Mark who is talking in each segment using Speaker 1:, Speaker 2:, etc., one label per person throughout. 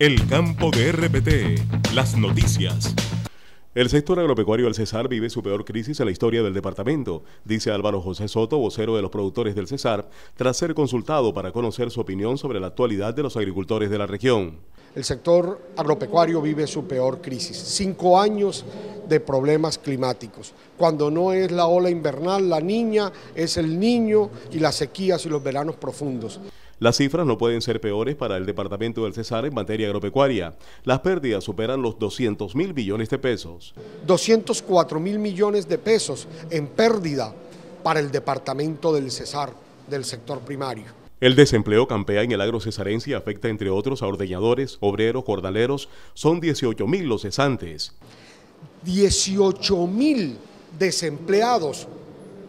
Speaker 1: El campo de RPT, las noticias. El sector agropecuario del Cesar vive su peor crisis en la historia del departamento, dice Álvaro José Soto, vocero de los productores del Cesar, tras ser consultado para conocer su opinión sobre la actualidad de los agricultores de la región.
Speaker 2: El sector agropecuario vive su peor crisis. Cinco años de problemas climáticos. Cuando no es la ola invernal, la niña, es el niño y las sequías y los veranos profundos.
Speaker 1: Las cifras no pueden ser peores para el Departamento del Cesar en materia agropecuaria. Las pérdidas superan los 200 mil millones de pesos.
Speaker 2: 204 mil millones de pesos en pérdida para el Departamento del Cesar del sector primario.
Speaker 1: El desempleo campea en el agro cesarense y afecta entre otros a ordeñadores, obreros, cordaleros. Son 18 mil los cesantes.
Speaker 2: 18 mil desempleados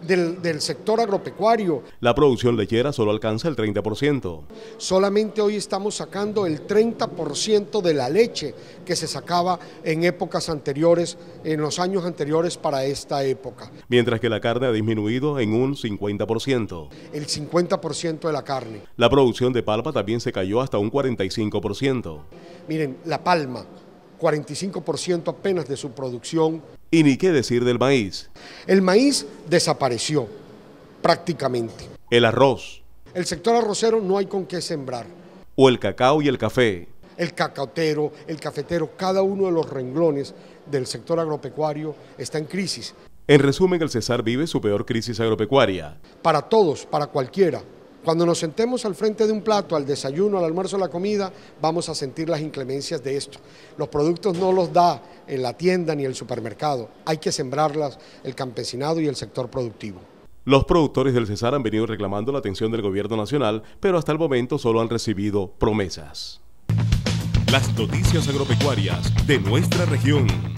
Speaker 2: del, sector agropecuario.
Speaker 1: La producción lechera solo alcanza el 30%.
Speaker 2: Solamente hoy estamos sacando el 30% de la leche que se sacaba en épocas anteriores, en los años anteriores para esta época.
Speaker 1: Mientras que la carne ha disminuido en un 50%.
Speaker 2: El 50% de la carne.
Speaker 1: La producción de palma también se cayó hasta un 45%.
Speaker 2: Miren, la palma, 45% apenas de su producción y ni qué decir del maíz. El maíz desapareció prácticamente.
Speaker 1: El arroz.
Speaker 2: El sector arrocero no hay con qué sembrar.
Speaker 1: O el cacao y el café.
Speaker 2: El cacautero, el cafetero, cada uno de los renglones del sector agropecuario está en crisis.
Speaker 1: En resumen, el Cesar vive su peor crisis agropecuaria.
Speaker 2: Para todos, para cualquiera, cuando nos sentemos al frente de un plato, al desayuno, al almuerzo, a la comida, vamos a sentir las inclemencias de esto. Los productos no los da en la tienda ni el supermercado, hay que sembrarlas el campesinado y el sector productivo.
Speaker 1: Los productores del Cesar han venido reclamando la atención del gobierno nacional, pero hasta el momento solo han recibido promesas. Las noticias agropecuarias de nuestra región.